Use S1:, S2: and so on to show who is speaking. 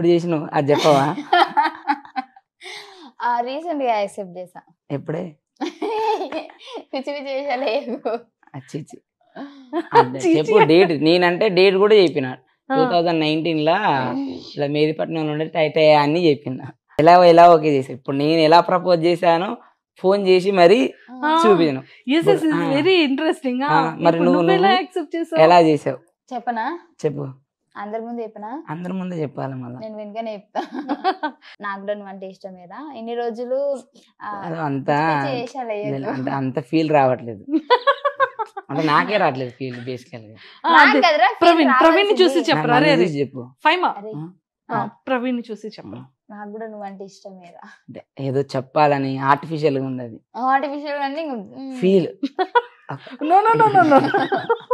S1: ఎప్పుడు చేసినావు అది చెప్పవా
S2: రీసెంట్ గా యాక్సెప్ట్ చేసా
S1: ఎప్పుడే
S2: పిచ్చి పిచ్చి చేసాలేదు అచ్చిచ్చి చెప్పు డేట్
S1: నేనంటే డేట్ కూడా చెప్పిన టూ థౌజండ్ నైన్టీన్ లా ఇలా మేదిపట్నంలో ఉండే టైట్ అయ్యా అని చెప్పిన ఎలా ఎలా ఓకే చేసా ఇప్పుడు నేను ఎలా ప్రపోజ్ చేశాను ఫోన్ చేసి మరి చూపించను
S3: వెరీ ఇంట్రెస్టింగ్ మరి నువ్వు
S2: ఎలా చేసావు చెప్పనా చెప్పు అందరి ముందు చెప్పినా
S1: అందరి ముందు చెప్పాలి మళ్ళీ
S2: నేను వెనుకనే చెప్తా నాకు కూడా అంటే ఇష్టం లేదా ఎన్ని రోజులు అంత
S4: అంత ఫీల్ రావట్లేదు అంటే నాకే రావట్లేదు ఫీల్ బేసికల్
S3: ప్రవీణ్ చూసి చెప్పరా చెప్పు ప్రవీణ్ చూసి చెప్ప నాకు కూడా నువ్వు ఇష్టం ఇష్టమేరా
S1: ఏదో చెప్పాలని ఆర్టిఫిషియల్
S3: గా ఉండదు ఆర్టిఫిషియల్ అండి feel no no no no